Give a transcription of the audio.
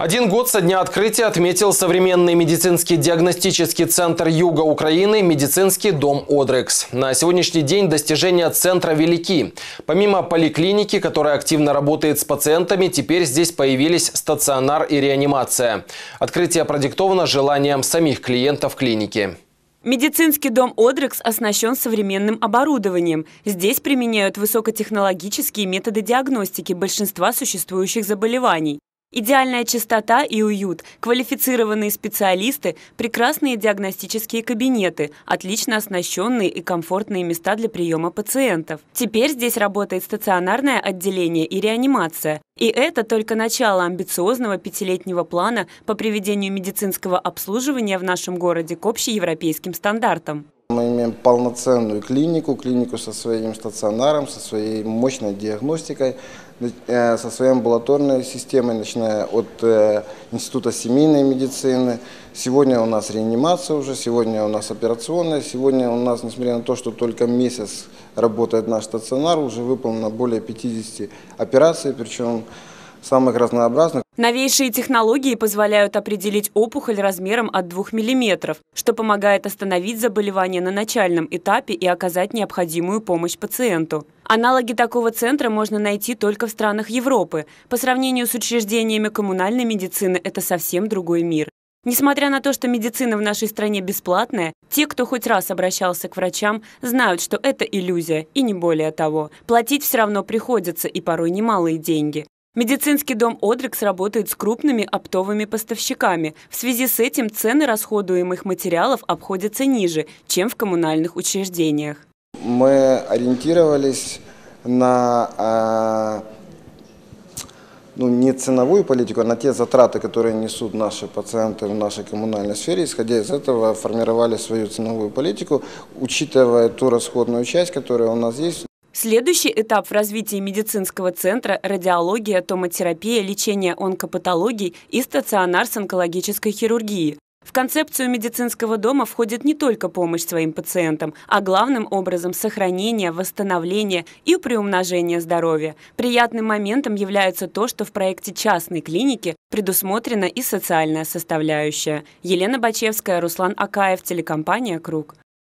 Один год со дня открытия отметил современный медицинский диагностический центр Юга Украины «Медицинский дом Одрекс». На сегодняшний день достижения центра велики. Помимо поликлиники, которая активно работает с пациентами, теперь здесь появились стационар и реанимация. Открытие продиктовано желанием самих клиентов клиники. Медицинский дом «Одрекс» оснащен современным оборудованием. Здесь применяют высокотехнологические методы диагностики большинства существующих заболеваний. Идеальная чистота и уют, квалифицированные специалисты, прекрасные диагностические кабинеты, отлично оснащенные и комфортные места для приема пациентов. Теперь здесь работает стационарное отделение и реанимация. И это только начало амбициозного пятилетнего плана по приведению медицинского обслуживания в нашем городе к общеевропейским стандартам. Мы имеем полноценную клинику, клинику со своим стационаром, со своей мощной диагностикой, э, со своей амбулаторной системой, начиная от э, Института семейной медицины. Сегодня у нас реанимация уже, сегодня у нас операционная, сегодня у нас, несмотря на то, что только месяц работает наш стационар, уже выполнено более 50 операций, причем самых разнообразных. Новейшие технологии позволяют определить опухоль размером от 2 мм, что помогает остановить заболевание на начальном этапе и оказать необходимую помощь пациенту. Аналоги такого центра можно найти только в странах Европы. По сравнению с учреждениями коммунальной медицины это совсем другой мир. Несмотря на то, что медицина в нашей стране бесплатная, те, кто хоть раз обращался к врачам, знают, что это иллюзия, и не более того. Платить все равно приходится, и порой немалые деньги. Медицинский дом «Одрикс» работает с крупными оптовыми поставщиками. В связи с этим цены расходуемых материалов обходятся ниже, чем в коммунальных учреждениях. Мы ориентировались на а, ну, не ценовую политику, а на те затраты, которые несут наши пациенты в нашей коммунальной сфере. Исходя из этого, формировали свою ценовую политику, учитывая ту расходную часть, которая у нас есть. Следующий этап в развитии медицинского центра – радиология, томотерапия, лечение онкопатологий и стационар с онкологической хирургией. В концепцию медицинского дома входит не только помощь своим пациентам, а главным образом сохранение, восстановление и приумножение здоровья. Приятным моментом является то, что в проекте частной клиники предусмотрена и социальная составляющая. Елена Бачевская, Руслан Акаев, телекомпания «Круг».